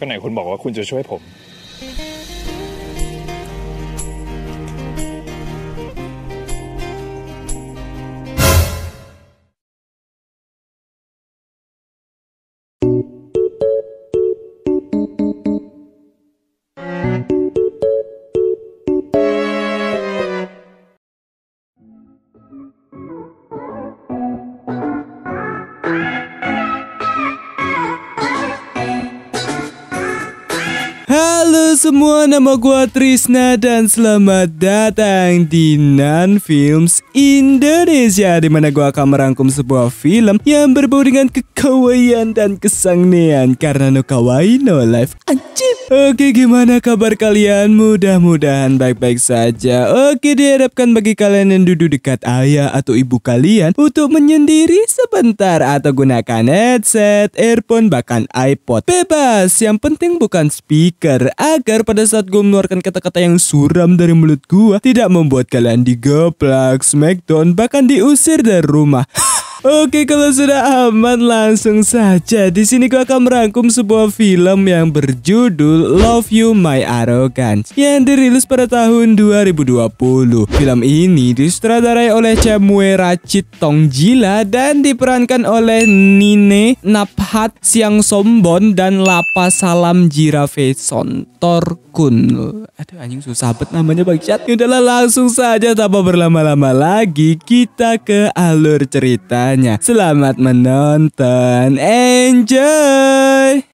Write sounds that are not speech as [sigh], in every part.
ก็ไหนคุณบอกว่าคุณจะช่วยผม nama gua Trisna dan selamat datang di Nan Films Indonesia di mana gua akan merangkum sebuah film yang berbau dengan kekawaian dan kesangnian karena no kawaii no life. Anjir. Oke gimana kabar kalian? Mudah-mudahan baik-baik saja Oke diharapkan bagi kalian yang duduk dekat ayah atau ibu kalian Untuk menyendiri sebentar Atau gunakan headset, earphone, bahkan iPod Bebas, yang penting bukan speaker Agar pada saat gue mengeluarkan kata-kata yang suram dari mulut gue Tidak membuat kalian digeplak, smackdown, bahkan diusir dari rumah [laughs] Oke, kalau sudah aman langsung saja. Di sini gua akan merangkum sebuah film yang berjudul Love You My Arrogance yang dirilis pada tahun 2020. Film ini disutradarai oleh Chamwe Rachid Tongjila dan diperankan oleh Nine Naphat Siang Sombon dan Lapa Salam Jirafe Tor kun. Aduh anjing susah bet namanya Bang Chat. Ya udahlah langsung saja tanpa berlama-lama lagi kita ke alur ceritanya. Selamat menonton. Enjoy.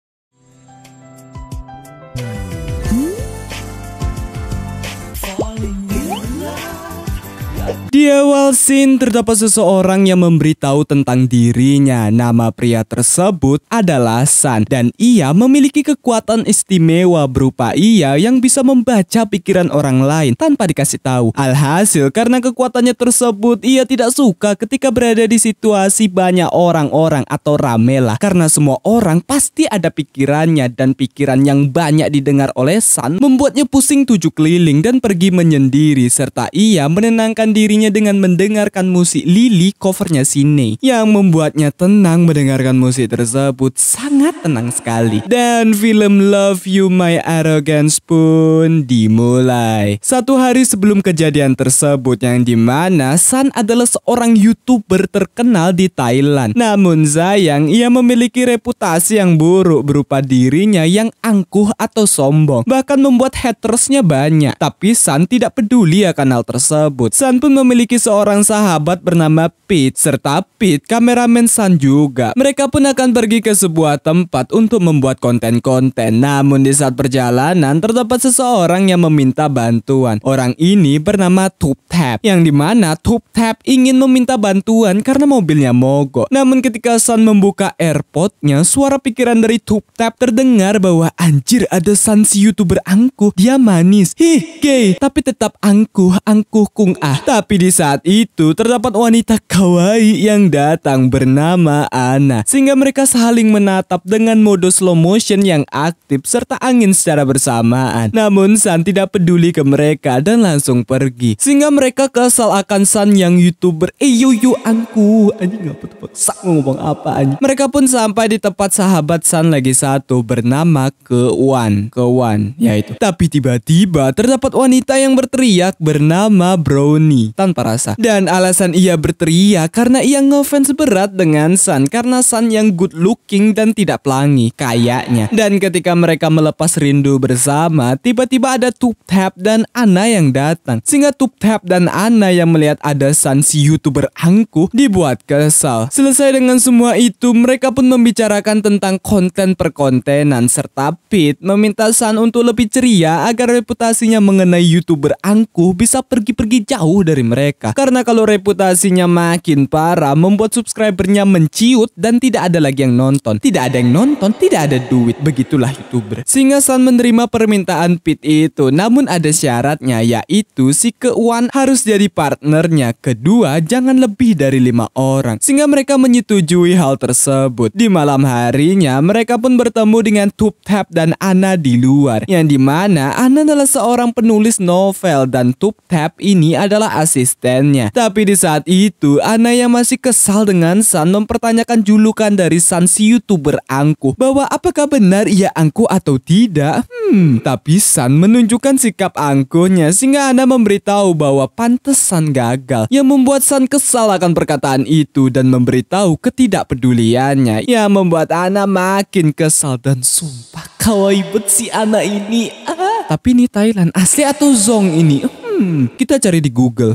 Di awal scene terdapat seseorang yang memberitahu tentang dirinya. Nama pria tersebut adalah San dan ia memiliki kekuatan istimewa berupa ia yang bisa membaca pikiran orang lain tanpa dikasih tahu. Alhasil karena kekuatannya tersebut ia tidak suka ketika berada di situasi banyak orang-orang atau ramelah karena semua orang pasti ada pikirannya dan pikiran yang banyak didengar oleh San membuatnya pusing tujuh keliling dan pergi menyendiri serta ia menenangkan dirinya hanya dengan mendengarkan musik Lily covernya Sine yang membuatnya tenang mendengarkan musik tersebut sangat tenang sekali. Dan film Love You My Arrogance pun dimulai. Satu hari sebelum kejadian tersebut yang dimana San adalah seorang youtuber terkenal di Thailand. Namun sayang ia memiliki reputasi yang buruk berupa dirinya yang angkuh atau sombong. Bahkan membuat hatersnya banyak. Tapi San tidak peduli akan hal tersebut. San pun memiliki memiliki seorang sahabat bernama Pete serta Pete kameramen San juga. Mereka pun akan pergi ke sebuah tempat untuk membuat konten-konten. Namun di saat perjalanan terdapat seseorang yang meminta bantuan. Orang ini bernama Tup Tap yang dimana Tup Tap ingin meminta bantuan karena mobilnya mogok. Namun ketika San membuka airpodnya suara pikiran dari Tup Tap terdengar bahwa anjir ada San si youtuber angkuh. Dia manis, hih gay tapi tetap angkuh angkuh kung ah. Tapi di di saat itu terdapat wanita kawaii yang datang bernama Ana. Sehingga mereka saling menatap dengan mode slow motion yang aktif serta angin secara bersamaan. Namun San tidak peduli ke mereka dan langsung pergi. Sehingga mereka kesal akan San yang youtuber. Eh yuyu anku. Anjing apa tuh ngomong apa anjing. Mereka pun sampai di tempat sahabat San lagi satu bernama Kewan. Kewan yaitu. Tapi tiba-tiba terdapat wanita yang berteriak bernama Brownie. Tanpa tanpa rasa. Dan alasan ia berteriak karena ia ngefans berat dengan Sun karena Sun yang good looking dan tidak pelangi kayaknya. Dan ketika mereka melepas rindu bersama, tiba-tiba ada Tup Tap dan Ana yang datang. Sehingga Tup Tap dan Ana yang melihat ada Sun si youtuber angkuh dibuat kesal. Selesai dengan semua itu, mereka pun membicarakan tentang konten per perkontenan serta Pit meminta Sun untuk lebih ceria agar reputasinya mengenai youtuber angkuh bisa pergi-pergi jauh dari mereka mereka. Karena kalau reputasinya makin parah, membuat subscribernya menciut dan tidak ada lagi yang nonton. Tidak ada yang nonton, tidak ada duit. Begitulah YouTuber. Singa San menerima permintaan Pit itu, namun ada syaratnya yaitu si keuan harus jadi partnernya. Kedua, jangan lebih dari lima orang. Sehingga mereka menyetujui hal tersebut. Di malam harinya, mereka pun bertemu dengan Tup Tap dan Ana di luar. Yang dimana Ana adalah seorang penulis novel dan Tup Tap ini adalah asisten eksistennya. Tapi di saat itu, Ana yang masih kesal dengan San mempertanyakan julukan dari San si youtuber angkuh bahwa apakah benar ia angkuh atau tidak. Hmm, tapi San menunjukkan sikap angkuhnya sehingga Ana memberitahu bahwa pantesan gagal yang membuat San kesal akan perkataan itu dan memberitahu ketidakpeduliannya yang membuat Ana makin kesal dan sumpah bet si Ana ini. Ah. Tapi ini Thailand asli atau zong ini? Hmm, kita cari di Google.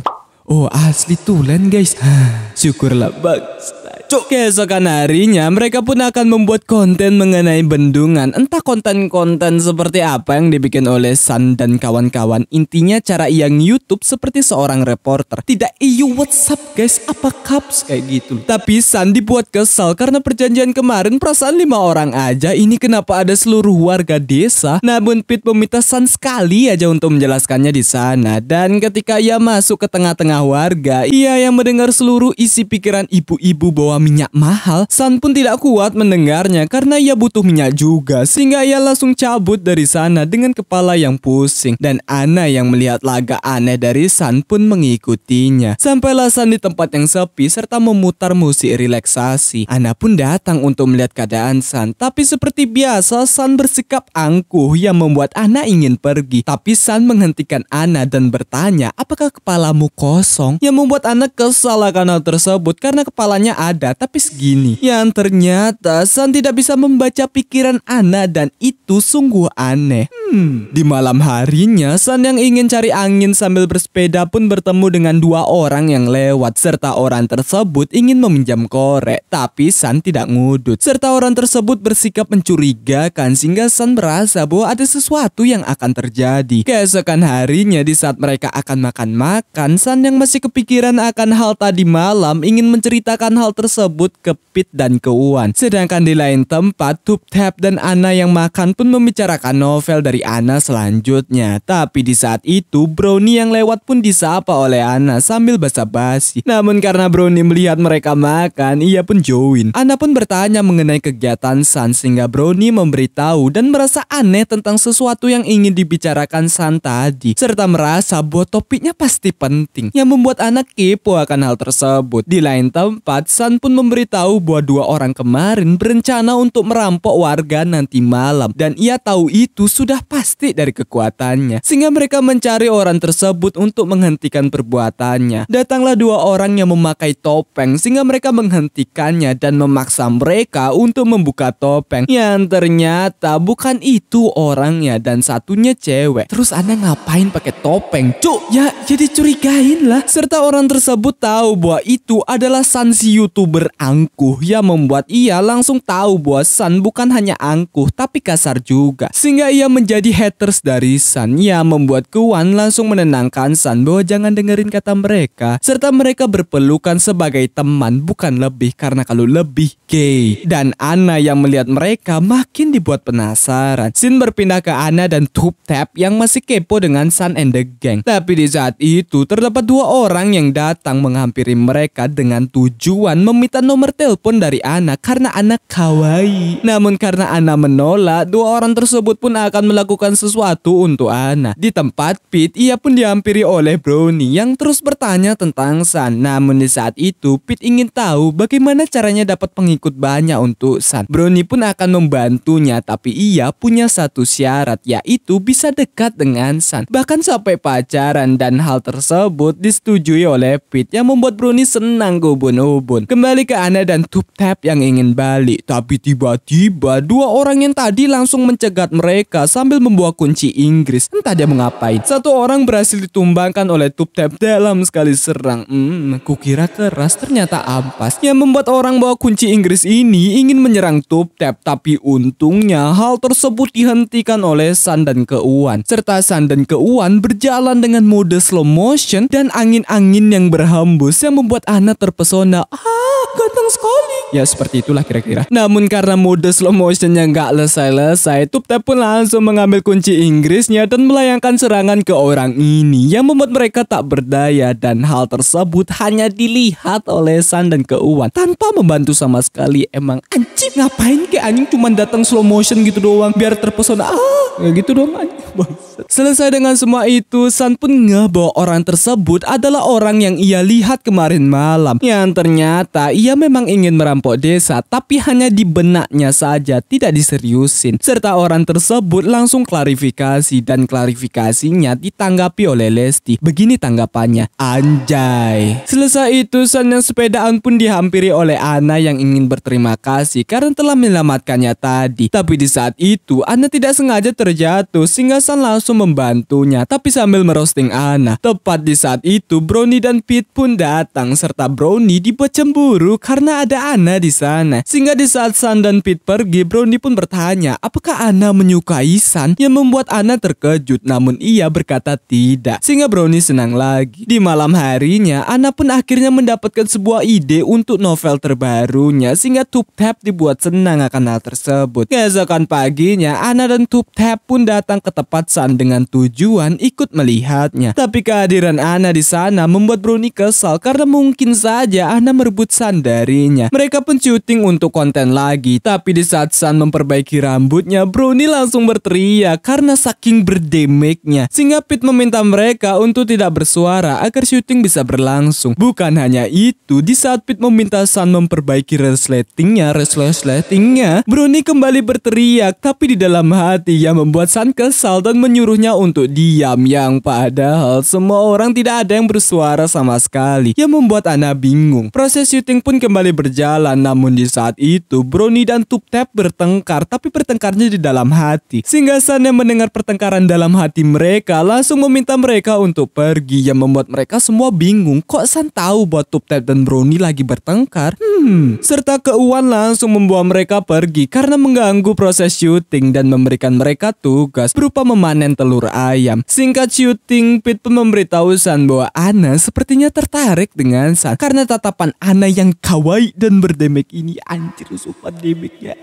Oh asli tulen guys. [sighs] Syukurlah bagus cuk. Keesokan harinya mereka pun akan membuat konten mengenai bendungan. Entah konten-konten seperti apa yang dibikin oleh San dan kawan-kawan. Intinya cara yang YouTube seperti seorang reporter. Tidak iyo WhatsApp guys, apa kaps kayak gitu. Tapi San dibuat kesal karena perjanjian kemarin perasaan lima orang aja. Ini kenapa ada seluruh warga desa. Namun Pit meminta San sekali aja untuk menjelaskannya di sana. Dan ketika ia masuk ke tengah-tengah warga, ia yang mendengar seluruh isi pikiran ibu-ibu bahwa minyak mahal, San pun tidak kuat mendengarnya karena ia butuh minyak juga, sehingga ia langsung cabut dari sana dengan kepala yang pusing. Dan Ana yang melihat laga aneh dari San pun mengikutinya. Sampailah San di tempat yang sepi serta memutar musik relaksasi. Ana pun datang untuk melihat keadaan San, tapi seperti biasa San bersikap angkuh yang membuat Ana ingin pergi. Tapi San menghentikan Ana dan bertanya, apakah kepalamu kosong? Yang membuat Ana kesal karena hal tersebut karena kepalanya ada tapi segini. Yang ternyata San tidak bisa membaca pikiran Ana dan itu sungguh aneh. Hmm. Di malam harinya, San yang ingin cari angin sambil bersepeda pun bertemu dengan dua orang yang lewat serta orang tersebut ingin meminjam korek. Tapi San tidak ngudut serta orang tersebut bersikap mencurigakan sehingga San merasa bahwa ada sesuatu yang akan terjadi. Keesokan harinya di saat mereka akan makan-makan, San yang masih kepikiran akan hal tadi malam ingin menceritakan hal tersebut tersebut ke Pit dan ke Wan. Sedangkan di lain tempat, Tup tap dan Ana yang makan pun membicarakan novel dari Ana selanjutnya. Tapi di saat itu, Brownie yang lewat pun disapa oleh Ana sambil basa-basi. Namun karena Brownie melihat mereka makan, ia pun join. Ana pun bertanya mengenai kegiatan San sehingga Brownie memberitahu dan merasa aneh tentang sesuatu yang ingin dibicarakan San tadi. Serta merasa buat topiknya pasti penting yang membuat anak kepo akan hal tersebut. Di lain tempat, San pun memberitahu bahwa dua orang kemarin berencana untuk merampok warga nanti malam dan ia tahu itu sudah pasti dari kekuatannya. Sehingga mereka mencari orang tersebut untuk menghentikan perbuatannya. Datanglah dua orang yang memakai topeng sehingga mereka menghentikannya dan memaksa mereka untuk membuka topeng. Yang ternyata bukan itu orangnya dan satunya cewek. Terus Anda ngapain pakai topeng? Cuk, ya jadi ya curigain lah. Serta orang tersebut tahu bahwa itu adalah sansi YouTube berangkuh yang membuat ia langsung tahu bosan bukan hanya angkuh tapi kasar juga. Sehingga ia menjadi haters dari San. Ia membuat Kuan langsung menenangkan San bahwa jangan dengerin kata mereka. Serta mereka berpelukan sebagai teman bukan lebih karena kalau lebih gay. Dan Ana yang melihat mereka makin dibuat penasaran. Sin berpindah ke Ana dan Tup Tap yang masih kepo dengan San and the Gang. Tapi di saat itu terdapat dua orang yang datang menghampiri mereka dengan tujuan mem meminta nomor telepon dari Ana karena anak kawaii. Namun karena Ana menolak, dua orang tersebut pun akan melakukan sesuatu untuk Ana. Di tempat Pete, ia pun dihampiri oleh Brownie yang terus bertanya tentang San. Namun di saat itu, Pete ingin tahu bagaimana caranya dapat pengikut banyak untuk San. Brownie pun akan membantunya, tapi ia punya satu syarat, yaitu bisa dekat dengan San. Bahkan sampai pacaran dan hal tersebut disetujui oleh Pete yang membuat Brownie senang gubun-ubun. Kembali kembali ke Ana dan Tub-Tap yang ingin balik. Tapi tiba-tiba dua orang yang tadi langsung mencegat mereka sambil membawa kunci Inggris. Entah dia mengapain. Satu orang berhasil ditumbangkan oleh Tup Tub-Tap dalam sekali serang. Hmm, kukira keras ternyata ampas. Yang membuat orang bawa kunci Inggris ini ingin menyerang Tup Tub-Tap, Tapi untungnya hal tersebut dihentikan oleh San dan Keuan. Serta San dan Keuan berjalan dengan mode slow motion dan angin-angin yang berhembus yang membuat Ana terpesona. Ah! ganteng sekali. Ya seperti itulah kira-kira. Namun karena mode slow motionnya nggak selesai-selesai selesai Tupte pun langsung mengambil kunci Inggrisnya dan melayangkan serangan ke orang ini yang membuat mereka tak berdaya dan hal tersebut hanya dilihat oleh San dan Keuan tanpa membantu sama sekali. Emang anjing ngapain ke anjing cuma datang slow motion gitu doang biar terpesona ah ya gitu dong Selesai dengan semua itu, San pun ngebawa orang tersebut adalah orang yang ia lihat kemarin malam. Yang ternyata ia memang ingin merampok desa tapi hanya di benaknya saja tidak diseriusin serta orang tersebut langsung klarifikasi dan klarifikasinya ditanggapi oleh Lesti. Begini tanggapannya, anjay. Selesai itu senang sepedaan pun dihampiri oleh Ana yang ingin berterima kasih karena telah menyelamatkannya tadi. Tapi di saat itu Ana tidak sengaja terjatuh sehingga San langsung membantunya tapi sambil merosting Ana. Tepat di saat itu Brownie dan Pete pun datang serta Brownie dibuat cemburu karena ada Ana di sana. Sehingga di saat San dan Pete pergi, Brownie pun bertanya apakah Ana menyukai San yang membuat Ana terkejut. Namun ia berkata tidak, sehingga Brownie senang lagi. Di malam harinya, Ana pun akhirnya mendapatkan sebuah ide untuk novel terbarunya sehingga Tup Tap dibuat senang akan hal tersebut. Keesokan paginya, Ana dan Tup Tap pun datang ke tempat San dengan tujuan ikut melihatnya. Tapi kehadiran Ana di sana membuat Brownie kesal karena mungkin saja Ana merebut San darinya. Mereka pun syuting untuk konten lagi, tapi di saat San memperbaiki rambutnya, bruni langsung berteriak karena saking berdemiknya Sehingga pit meminta mereka untuk tidak bersuara agar syuting bisa berlangsung. Bukan hanya itu, di saat pit meminta San memperbaiki resletingnya, resletingnya, bruni kembali berteriak, tapi di dalam hati yang membuat San kesal dan menyuruhnya untuk diam yang padahal semua orang tidak ada yang bersuara sama sekali yang membuat Ana bingung. Proses syuting pun pun kembali berjalan. Namun di saat itu, Brony dan Tap bertengkar, tapi pertengkarnya di dalam hati. Singgasan yang mendengar pertengkaran dalam hati mereka langsung meminta mereka untuk pergi, yang membuat mereka semua bingung. Kok San tahu bahwa Tap dan Brony lagi bertengkar? Hmm. Serta keuan langsung membawa mereka pergi karena mengganggu proses syuting dan memberikan mereka tugas berupa memanen telur ayam. Singkat syuting, Pit pun memberitahu San bahwa Ana sepertinya tertarik dengan San karena tatapan Ana yang kawaii dan berdemek ini anjir sumpah demeknya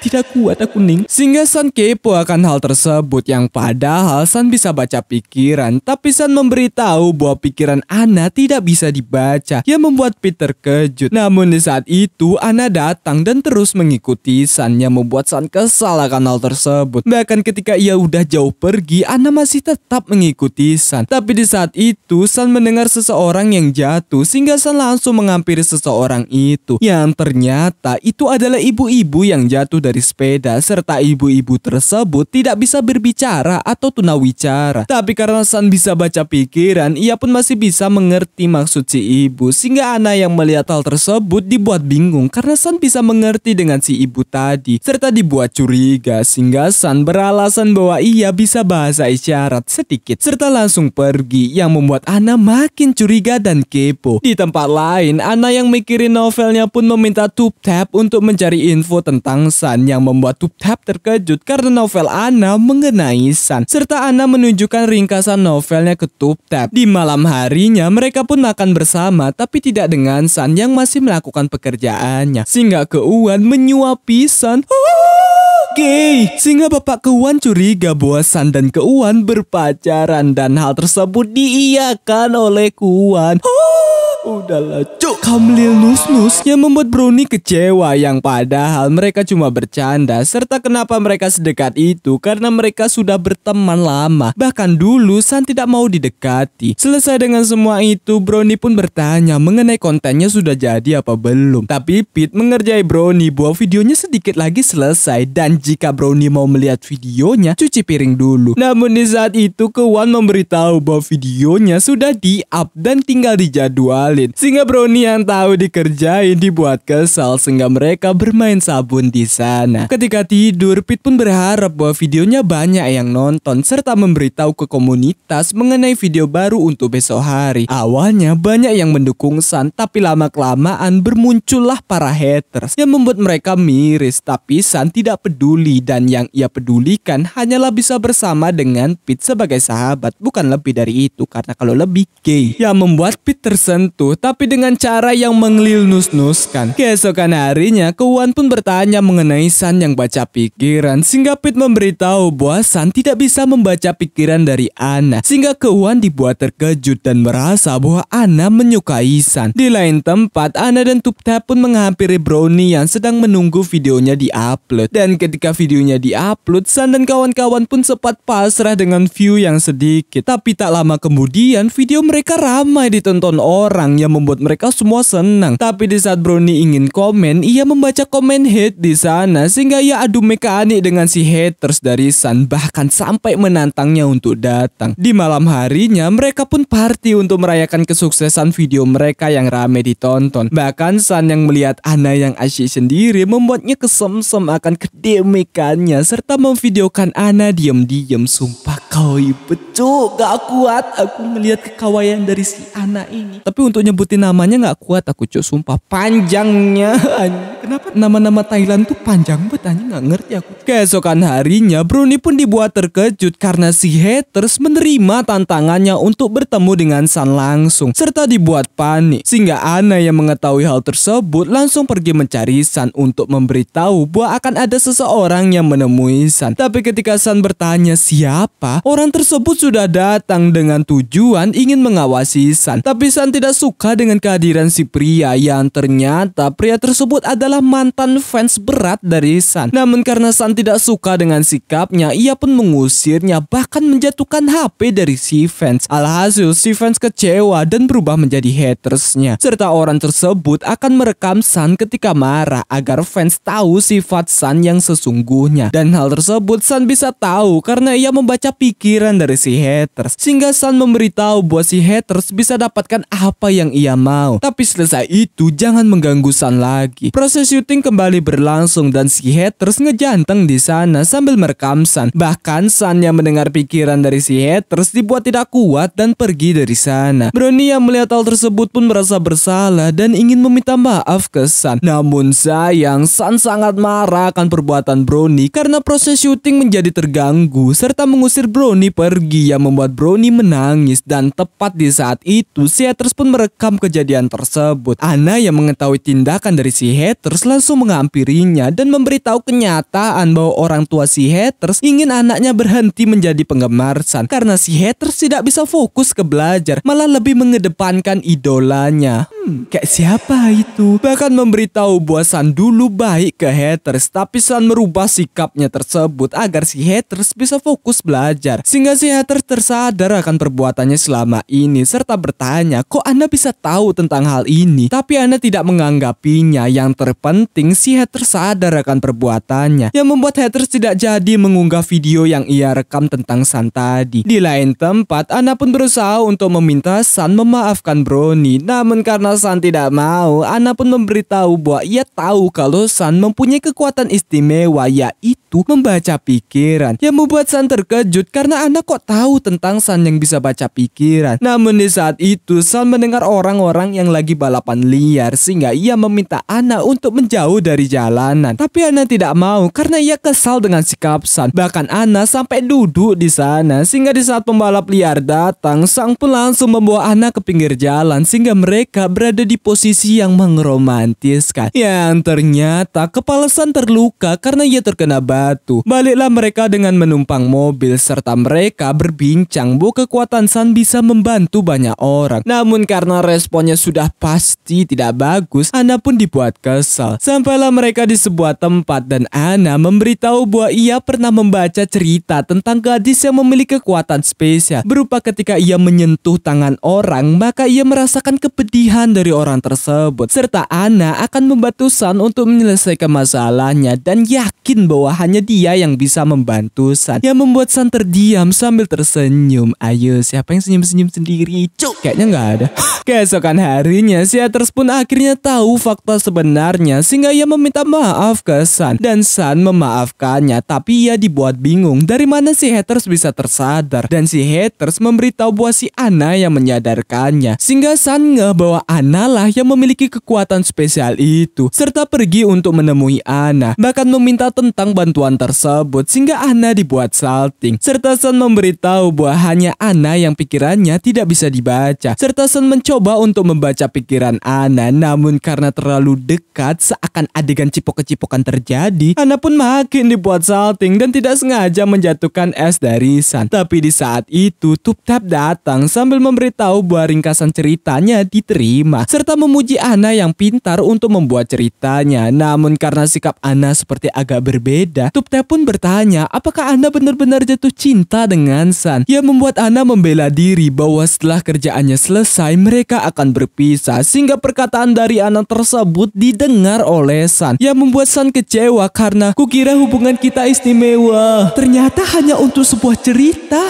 tidak kuat aku ning sehingga San kepo akan hal tersebut yang padahal San bisa baca pikiran tapi San memberitahu bahwa pikiran Ana tidak bisa dibaca yang membuat Peter kejut. namun di saat itu Ana datang dan terus mengikuti San yang membuat San kesal akan hal tersebut bahkan ketika ia udah jauh pergi Ana masih tetap mengikuti San tapi di saat itu San mendengar seseorang yang jatuh sehingga San langsung menghampiri seseorang orang itu yang ternyata itu adalah ibu-ibu yang jatuh dari sepeda serta ibu-ibu tersebut tidak bisa berbicara atau tunawicara. Tapi karena San bisa baca pikiran, ia pun masih bisa mengerti maksud si ibu sehingga Ana yang melihat hal tersebut dibuat bingung karena San bisa mengerti dengan si ibu tadi serta dibuat curiga sehingga San beralasan bahwa ia bisa bahasa isyarat sedikit serta langsung pergi yang membuat Ana makin curiga dan kepo. Di tempat lain, Ana yang mikir Kiri novelnya pun meminta Tubtap untuk mencari info tentang San yang membuat Tubtap terkejut karena novel Ana mengenai San. Serta Ana menunjukkan ringkasan novelnya ke Tubtap. Di malam harinya mereka pun makan bersama tapi tidak dengan San yang masih melakukan pekerjaannya. Sehingga keuan menyuapi San. [gasps] Oke, sehingga bapak keuan curiga bahwa San dan keuan berpacaran dan hal tersebut diiyakan oleh keuan. [gasps] Oh. Udahlah cuk Kamlil nus nusnya membuat Brownie kecewa yang padahal mereka cuma bercanda serta kenapa mereka sedekat itu karena mereka sudah berteman lama bahkan dulu San tidak mau didekati selesai dengan semua itu Brownie pun bertanya mengenai kontennya sudah jadi apa belum tapi Pete mengerjai Brownie bahwa videonya sedikit lagi selesai dan jika Brownie mau melihat videonya cuci piring dulu namun di saat itu Kewan memberitahu bahwa videonya sudah di up dan tinggal dijadwal ditinggalin. Sehingga Brownie yang tahu dikerjain dibuat kesal sehingga mereka bermain sabun di sana. Ketika tidur, Pit pun berharap bahwa videonya banyak yang nonton serta memberitahu ke komunitas mengenai video baru untuk besok hari. Awalnya banyak yang mendukung San tapi lama-kelamaan bermuncullah para haters yang membuat mereka miris tapi San tidak peduli dan yang ia pedulikan hanyalah bisa bersama dengan Pit sebagai sahabat bukan lebih dari itu karena kalau lebih gay yang membuat Pit tersentuh itu, tapi dengan cara yang mengelilnus-nuskan. Keesokan harinya, Kewan pun bertanya mengenai San yang baca pikiran, sehingga Pit memberitahu bahwa San tidak bisa membaca pikiran dari Ana, sehingga Kewan dibuat terkejut dan merasa bahwa Ana menyukai San. Di lain tempat, Ana dan Tupta pun menghampiri Brownie yang sedang menunggu videonya di upload. Dan ketika videonya di upload, San dan kawan-kawan pun sempat pasrah dengan view yang sedikit. Tapi tak lama kemudian, video mereka ramai ditonton orang yang membuat mereka semua senang. Tapi di saat Brownie ingin komen, ia membaca komen hate di sana sehingga ia adu mekanik dengan si haters dari Sun bahkan sampai menantangnya untuk datang. Di malam harinya, mereka pun party untuk merayakan kesuksesan video mereka yang rame ditonton. Bahkan Sun yang melihat Ana yang asyik sendiri membuatnya kesemsem akan kedemikannya serta memvideokan Ana diam-diam sumpah kau becu, gak kuat aku melihat kekawaian dari si anak ini. Tapi untuk nyebutin namanya gak kuat aku cuk, sumpah panjangnya. [laughs] Kenapa nama-nama Thailand tuh panjang banget nggak ngerti aku. Keesokan harinya Bruni pun dibuat terkejut karena si haters menerima tantangannya untuk bertemu dengan San langsung serta dibuat panik sehingga Ana yang mengetahui hal tersebut langsung pergi mencari San untuk memberitahu bahwa akan ada seseorang yang menemui San. Tapi ketika San bertanya siapa, orang tersebut sudah datang dengan tujuan ingin mengawasi San. Tapi San tidak suka dengan kehadiran si pria yang ternyata pria tersebut adalah adalah mantan fans berat dari San. Namun karena San tidak suka dengan sikapnya, ia pun mengusirnya bahkan menjatuhkan HP dari si fans. Alhasil si fans kecewa dan berubah menjadi hatersnya. Serta orang tersebut akan merekam San ketika marah agar fans tahu sifat San yang sesungguhnya. Dan hal tersebut San bisa tahu karena ia membaca pikiran dari si haters. Sehingga San memberitahu bahwa si haters bisa dapatkan apa yang ia mau. Tapi selesai itu jangan mengganggu San lagi. Proses Proses syuting kembali berlangsung dan si haters ngejanteng di sana sambil merekam San. Bahkan San yang mendengar pikiran dari si terus dibuat tidak kuat dan pergi dari sana. Brony yang melihat hal tersebut pun merasa bersalah dan ingin meminta maaf ke San. Namun sayang, San sangat marah akan perbuatan Brony karena proses syuting menjadi terganggu serta mengusir Brony pergi yang membuat Brony menangis dan tepat di saat itu si haters pun merekam kejadian tersebut. Ana yang mengetahui tindakan dari si haters haters langsung menghampirinya dan memberitahu kenyataan bahwa orang tua si haters ingin anaknya berhenti menjadi penggemar San karena si haters tidak bisa fokus ke belajar, malah lebih mengedepankan idolanya. Hmm, kayak siapa itu? Bahkan memberitahu buat San dulu baik ke haters, tapi San merubah sikapnya tersebut agar si haters bisa fokus belajar. Sehingga si haters tersadar akan perbuatannya selama ini serta bertanya, kok Anda bisa tahu tentang hal ini? Tapi Anda tidak menganggapinya. Yang terpenting, si haters sadar akan perbuatannya. Yang membuat haters tidak jadi mengunggah video yang ia rekam tentang San tadi. Di lain tempat, Anda pun berusaha untuk meminta San memaafkan Brony. Namun karena Padahal San tidak mau, Ana pun memberitahu bahwa ia tahu kalau San mempunyai kekuatan istimewa yaitu membaca pikiran. Yang membuat San terkejut karena Ana kok tahu tentang San yang bisa baca pikiran. Namun di saat itu, San mendengar orang-orang yang lagi balapan liar sehingga ia meminta Ana untuk menjauh dari jalanan. Tapi Ana tidak mau karena ia kesal dengan sikap San. Bahkan Ana sampai duduk di sana sehingga di saat pembalap liar datang, Sang pun langsung membawa Ana ke pinggir jalan sehingga mereka berada di posisi yang mengromantiskan. Yang ternyata kepala San terluka karena ia terkena batu. Baliklah mereka dengan menumpang mobil serta mereka berbincang bahwa kekuatan San bisa membantu banyak orang. Namun karena responnya sudah pasti tidak bagus, Ana pun dibuat kesal. Sampailah mereka di sebuah tempat dan Ana memberitahu bahwa ia pernah membaca cerita tentang gadis yang memiliki kekuatan spesial. Berupa ketika ia menyentuh tangan orang, maka ia merasakan kepedihan dari orang tersebut. Serta Ana akan membantu San untuk menyelesaikan masalahnya dan yakin bahwa hanya dia yang bisa membantu San. Yang membuat San terdiam sambil tersenyum. Ayo siapa yang senyum-senyum sendiri? Cuk! Kayaknya nggak ada. [gasps] Keesokan harinya, si Atres pun akhirnya tahu fakta sebenarnya sehingga ia meminta maaf ke San. Dan San memaafkannya tapi ia dibuat bingung dari mana si haters bisa tersadar. Dan si haters memberitahu buat si Ana yang menyadarkannya. Sehingga San ngebawa. bahwa lah yang memiliki kekuatan spesial itu, serta pergi untuk menemui Ana, bahkan meminta tentang bantuan tersebut sehingga Ana dibuat salting. Serta Sun memberitahu bahwa hanya Ana yang pikirannya tidak bisa dibaca, serta Sun mencoba untuk membaca pikiran Ana, namun karena terlalu dekat seakan adegan cipok-kecipokan terjadi, Ana pun makin dibuat salting dan tidak sengaja menjatuhkan es dari San. Tapi di saat itu, Tup Tap datang sambil memberitahu bahwa ringkasan ceritanya diterima serta memuji Ana yang pintar untuk membuat ceritanya. Namun karena sikap Ana seperti agak berbeda, Tupte pun bertanya apakah Ana benar-benar jatuh cinta dengan San. Ia membuat Ana membela diri bahwa setelah kerjaannya selesai, mereka akan berpisah sehingga perkataan dari Ana tersebut didengar oleh San. Ia membuat San kecewa karena kukira hubungan kita istimewa. Ternyata hanya untuk sebuah cerita.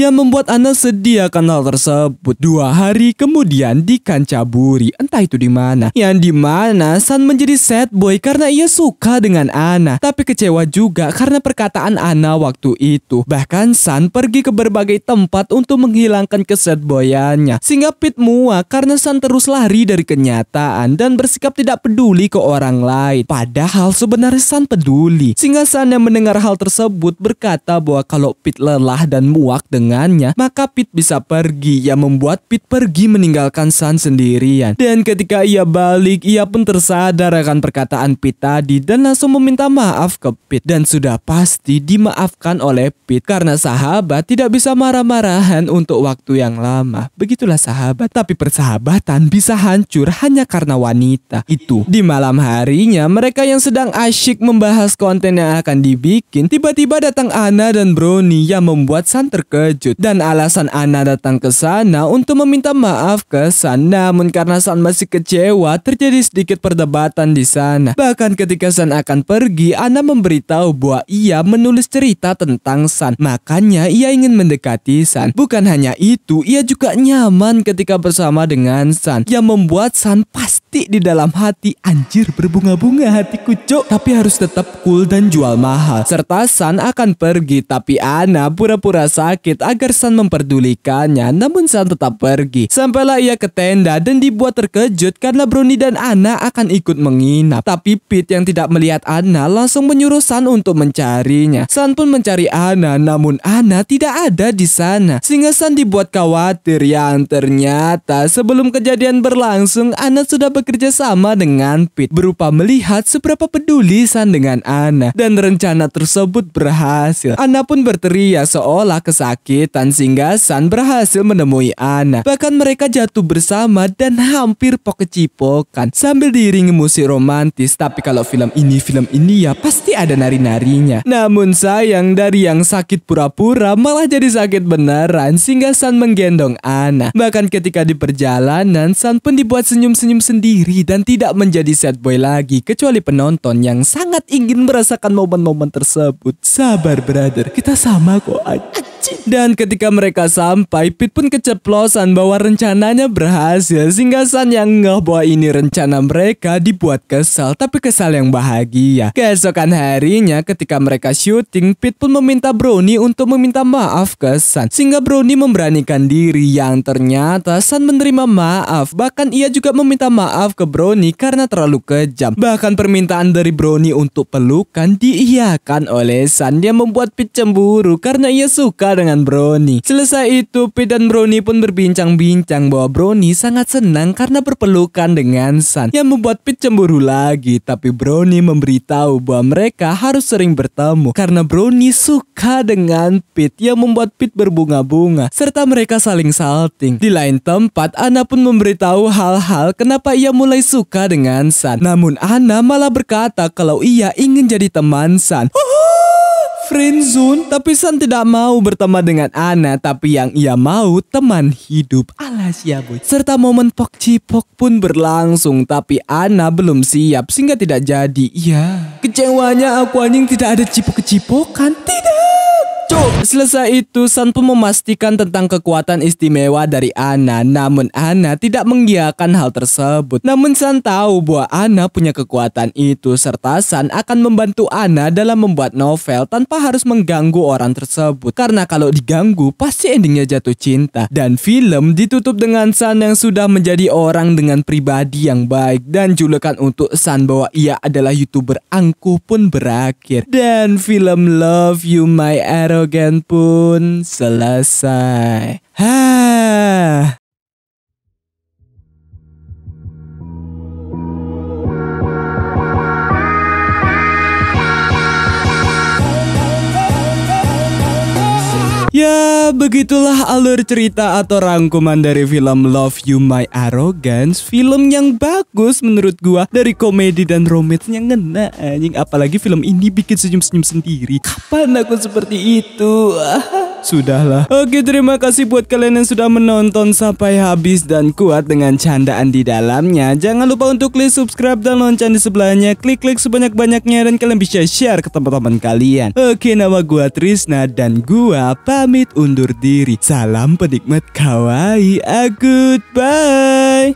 yang membuat Ana sedih akan hal tersebut. Dua hari kemudian di kancah buri entah itu di mana. Yang di mana San menjadi sad boy karena ia suka dengan Ana, tapi kecewa juga karena perkataan Ana waktu itu. Bahkan San pergi ke berbagai tempat untuk menghilangkan kesedboyannya sehingga Pit muak karena San terus lari dari kenyataan dan bersikap tidak peduli ke orang lain. Padahal sebenarnya San peduli. Sehingga San yang mendengar hal tersebut berkata bahwa kalau Pit lelah dan muak dengannya, maka Pit bisa pergi yang membuat Pit pergi meninggalkan San sendiri sendirian. Dan ketika ia balik, ia pun tersadar akan perkataan Pete tadi dan langsung meminta maaf ke pit Dan sudah pasti dimaafkan oleh pit karena sahabat tidak bisa marah-marahan untuk waktu yang lama. Begitulah sahabat, tapi persahabatan bisa hancur hanya karena wanita. Itu di malam harinya, mereka yang sedang asyik membahas konten yang akan dibikin, tiba-tiba datang Ana dan Brony yang membuat San terkejut. Dan alasan Ana datang ke sana untuk meminta maaf ke San, namun karena San masih kecewa, terjadi sedikit perdebatan di sana. Bahkan ketika San akan pergi, Ana memberitahu bahwa ia menulis cerita tentang San. Makanya ia ingin mendekati San. Bukan hanya itu, ia juga nyaman ketika bersama dengan San. Yang membuat San pasti di dalam hati, anjir berbunga-bunga hatiku cok. Tapi harus tetap cool dan jual mahal. Serta San akan pergi, tapi Ana pura-pura sakit agar San memperdulikannya. Namun San tetap pergi. Sampailah ia ke tenda dan dan dibuat terkejut karena Bruni dan Anna akan ikut menginap. Tapi Pete yang tidak melihat Anna langsung menyuruh San untuk mencarinya. San pun mencari Anna, namun Anna tidak ada di sana. Sehingga San dibuat khawatir yang ternyata sebelum kejadian berlangsung, Anna sudah bekerja sama dengan Pete berupa melihat seberapa peduli San dengan Anna. Dan rencana tersebut berhasil. Anna pun berteriak seolah kesakitan sehingga San berhasil menemui Anna. Bahkan mereka jatuh bersama dan hampir pokecipokan sambil diiringi musik romantis. Tapi kalau film ini, film ini ya pasti ada nari-narinya. Namun sayang dari yang sakit pura-pura malah jadi sakit beneran sehingga San menggendong Ana. Bahkan ketika di perjalanan, San pun dibuat senyum-senyum sendiri dan tidak menjadi sad boy lagi kecuali penonton yang sangat ingin merasakan momen-momen tersebut. Sabar brother, kita sama kok. Dan ketika mereka sampai, Pit pun keceplosan bahwa rencananya berhasil Singgasan yang ngeh bahwa ini rencana mereka dibuat kesal tapi kesal yang bahagia. Keesokan harinya ketika mereka syuting, Pit pun meminta Brownie untuk meminta maaf ke San. Sehingga Brownie memberanikan diri yang ternyata San menerima maaf. Bahkan ia juga meminta maaf ke Brownie karena terlalu kejam. Bahkan permintaan dari Brownie untuk pelukan diiyakan oleh San. Dia membuat Pit cemburu karena ia suka dengan Brownie. Selesai itu, Pit dan Brownie pun berbincang-bincang bahwa Brownie sangat senang senang karena berpelukan dengan San yang membuat Pit cemburu lagi. Tapi Brownie memberitahu bahwa mereka harus sering bertemu karena Brownie suka dengan Pit yang membuat Pit berbunga-bunga serta mereka saling salting. Di lain tempat, Anna pun memberitahu hal-hal kenapa ia mulai suka dengan San. Namun Anna malah berkata kalau ia ingin jadi teman San. Uhuh! Oh, friendzone, tapi San tidak mau berteman dengan Ana, tapi yang ia mau teman hidup ya Boy. Serta momen Pok Cipok pun berlangsung, tapi Ana belum siap sehingga tidak jadi. Iya, kecewanya aku anjing tidak ada cipok-kecipokan, tidak. Cuk, selesai itu pun memastikan tentang kekuatan istimewa dari Ana, namun Ana tidak mengiyakan hal tersebut. Namun San tahu bahwa Ana punya kekuatan itu serta San akan membantu Ana dalam membuat novel tanpa harus mengganggu orang tersebut. Karena kalau diganggu pasti endingnya jatuh cinta. Dan film ditutup dengan San yang sudah menjadi orang dengan pribadi yang baik dan julukan untuk San bahwa ia adalah youtuber angkuh pun berakhir. Dan film Love You My Arrow slogan pun selesai. Hai. begitulah alur cerita atau rangkuman dari film Love You My Arrogance. Film yang bagus menurut gua dari komedi dan romansnya ngena anjing. Apalagi film ini bikin senyum-senyum sendiri. Kapan aku seperti itu? [laughs] Sudahlah. Oke, terima kasih buat kalian yang sudah menonton sampai habis dan kuat dengan candaan di dalamnya. Jangan lupa untuk klik subscribe dan lonceng di sebelahnya. Klik-klik sebanyak-banyaknya dan kalian bisa share ke teman-teman kalian. Oke, nama gua Trisna dan gua pamit undur diri. Salam penikmat kawaii. Goodbye.